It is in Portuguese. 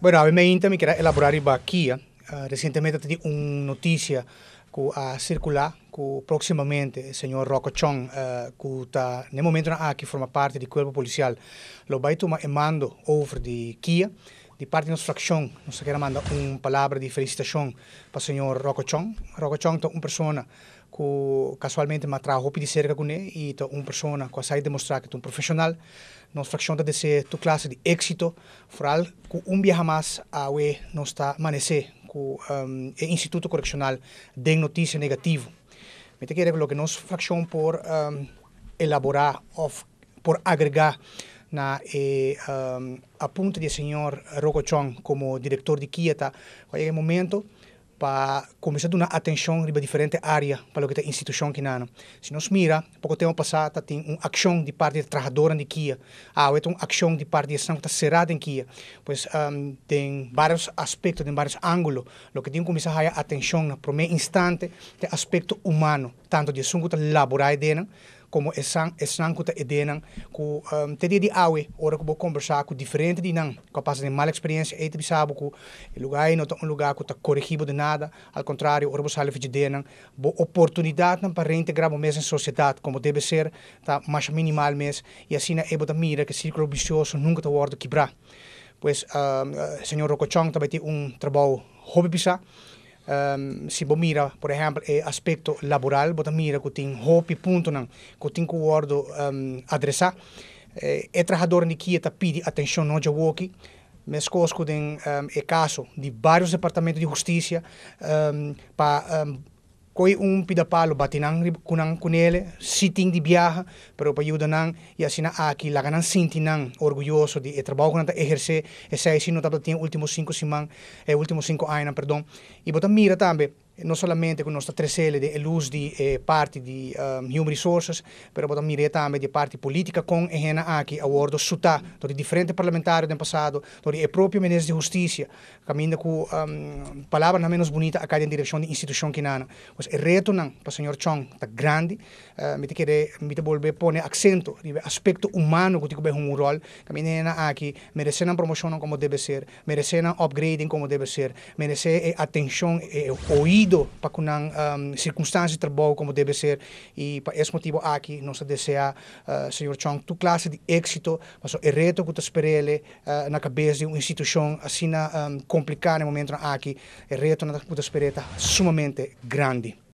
Bueno, a mí me interesa me querer elaborar y vaquia. Uh, ¿eh? ah, recientemente tenido una noticia que a circular que próximamente el señor Rocco Chong, uh, que está en el momento aquí forma parte del cuerpo policial, lo va a tomar el mando over de Kia. de parte da nossa fração, nós queremos mandar uma palavra de felicitação para o senhor Rocco Chong. Rocco Chong é uma pessoa que casualmente ma trabajo de cerca con él y to pessoa persona ku sai demonstrar que tu un profesional nos fracción de ser tu classe de éxito foral com um viaje mais a UE não está amanecer com um, instituto correccional de notícias negativo me te quiere lo que nos fracción por um, elaborar ou por agregar na e um, apunte de senhor Rocochon como diretor de Kieta, vai é momento para começar a dar atenção para diferentes áreas para o que é instituição que não. Se nós mira, pouco tempo passado tem uma ação de parte de trabalhadora de Kia, ah, então, uma ação de parte de que está cerrada em Kia, pois um, tem vários aspectos, tem vários ângulos, o que tem que começar a dar atenção no primeiro instante, o aspecto humano, tanto de assuntos laborais dentro, como é sang é edenang, que é denang ku um, te di awe ora ku bo conversar ku diferente di nang ku passa de mala experiência e te bisabo ku lugar não tá um lugar ku ta tá corrigibo de nada ao contrário ora bo sale fiji denang bo oportunidade nan né, para reintegrar mo mesmo em sociedade como deve ser tá mais minimal mes e assim na né, ebo da mira que círculo vicioso nunca te wordo quebrar pois pues, um, uh, senhor Rocochong também tem um trabalho hobby pisar um, ehm, si bomira, por exemplo, é aspecto laboral, bota mira que tem hope ponto não, que tem que o um, adressar. É, é trabalhador que está atenção no Jawoki, mas coisas que ehm, tem um, é caso de vários departamentos de justiça um, ehm, para um, koi um pida palo batinang kunang kunele siting di biaha pero payuda nang ya sina aki laga nang sinti nang orgulloso di e trabaho kunanta ejerce esa sino tapta tiene últimos cinco simang eh, últimos cinco años perdón e bota mira tambe eh, Não somente com nossa nostra 3L luz de di eh, parti um, ehm, human resources, mas também mirata anche di parti politica con e anche a suta de diferentes parlamentares do ano passado e proprio ministro di de cammina con um, ehm, parole non menos bonita a in direzione di istituzione chinana. Pues, o reto per il signor Chong è grande, uh, volver chiede, mi vuole porre accento sull'aspetto umano che ha un rol cammina aqui, merece una promoção como deve ser merece upgrading como deve ser merece atenção e oído para kunang um, circunstâncias de trabalho como deve ser e para esse motivo aqui nós deseja uh, eh, senhor Chong tu classe de êxito mas o reto que tu esperele uh, eh, na cabeça de uma instituição assim um, complicada no momento aqui o reto que tu é sumamente grande